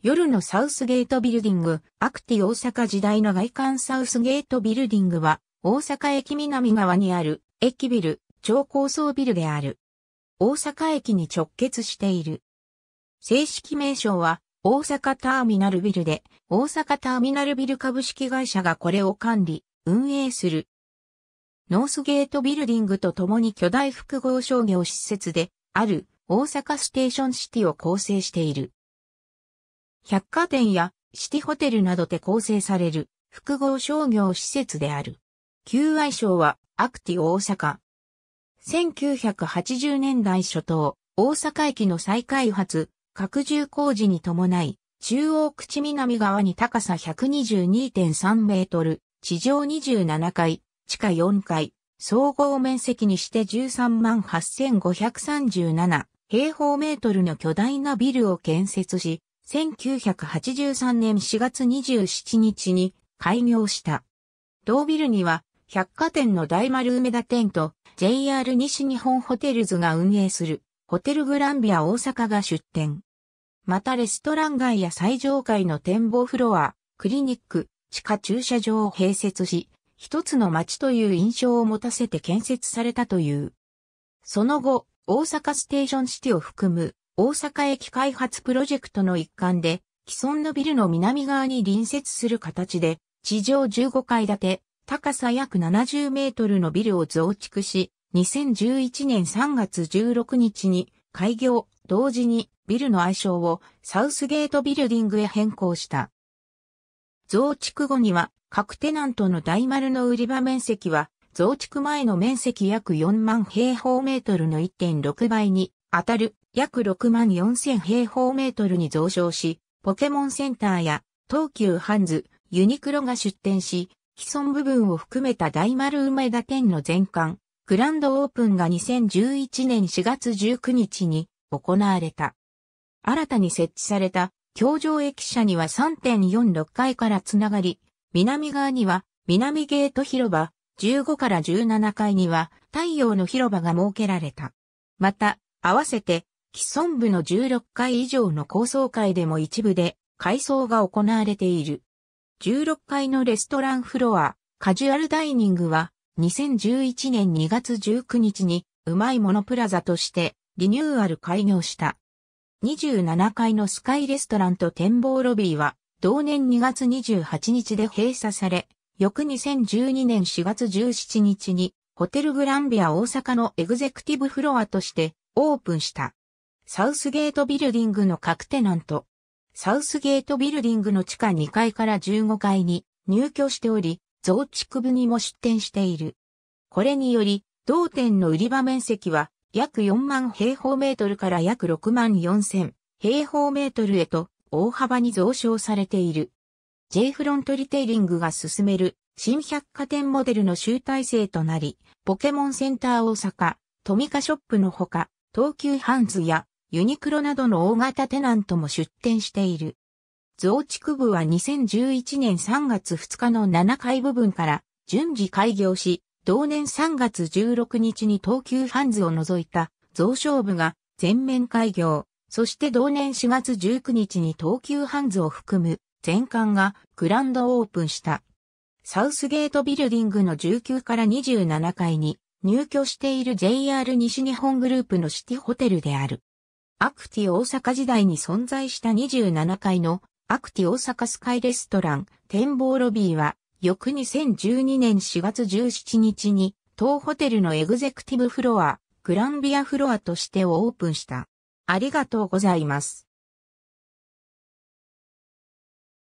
夜のサウスゲートビルディング、アクティ大阪時代の外観サウスゲートビルディングは、大阪駅南側にある、駅ビル、超高層ビルである。大阪駅に直結している。正式名称は、大阪ターミナルビルで、大阪ターミナルビル株式会社がこれを管理、運営する。ノースゲートビルディングと共に巨大複合商業施設で、ある、大阪ステーションシティを構成している。百貨店やシティホテルなどで構成される複合商業施設である。求愛賞はアクティ大阪。1980年代初頭、大阪駅の再開発、拡充工事に伴い、中央口南側に高さ122.3メートル、地上27階、地下4階、総合面積にして138537平方メートルの巨大なビルを建設し、1983年4月27日に開業した。同ビルには百貨店の大丸梅田店と JR 西日本ホテルズが運営するホテルグランビア大阪が出店。またレストラン街や最上階の展望フロア、クリニック、地下駐車場を併設し、一つの街という印象を持たせて建設されたという。その後、大阪ステーションシティを含む大阪駅開発プロジェクトの一環で、既存のビルの南側に隣接する形で、地上15階建て、高さ約70メートルのビルを増築し、2011年3月16日に開業、同時にビルの愛称をサウスゲートビルディングへ変更した。増築後には各テナントの大丸の売り場面積は増築前の面積約4万平方メートルの1.6倍に当たる約6万4000平方メートルに増床し、ポケモンセンターや東急ハンズ、ユニクロが出店し、既存部分を含めた大丸梅田店の全館、グランドオープンが2011年4月19日に行われた。新たに設置された橋上駅舎には3.46階からつながり、南側には南ゲート広場、15から17階には太陽の広場が設けられた。また、合わせて既存部の16階以上の高層階でも一部で改装が行われている。16階のレストランフロア、カジュアルダイニングは2011年2月19日にうまいものプラザとしてリニューアル開業した。27階のスカイレストランと展望ロビーは同年2月28日で閉鎖され、翌2012年4月17日にホテルグランビア大阪のエグゼクティブフロアとしてオープンした。サウスゲートビルディングの各テナント、サウスゲートビルディングの地下2階から15階に入居しており、増築部にも出店している。これにより、同店の売り場面積は約4万平方メートルから約6万4千平方メートルへと大幅に増床されている。J フロントリテイリングが進める新百貨店モデルの集大成となり、ポケモンセンター大阪、トミカショップのほか、東急ハンズやユニクロなどの大型テナントも出店している。増築部は2011年3月2日の7階部分から順次開業し、同年3月16日に東急ハンズを除いた増床部が全面開業、そして同年4月19日に東急ハンズを含む全館がグランドオープンした。サウスゲートビルディングの19から27階に入居している JR 西日本グループのシティホテルである。アクティ大阪時代に存在した27階のアクティ大阪スカイレストラン展望ロビーは翌2012年4月17日に当ホテルのエグゼクティブフロアグランビアフロアとしてオープンした。ありがとうございます。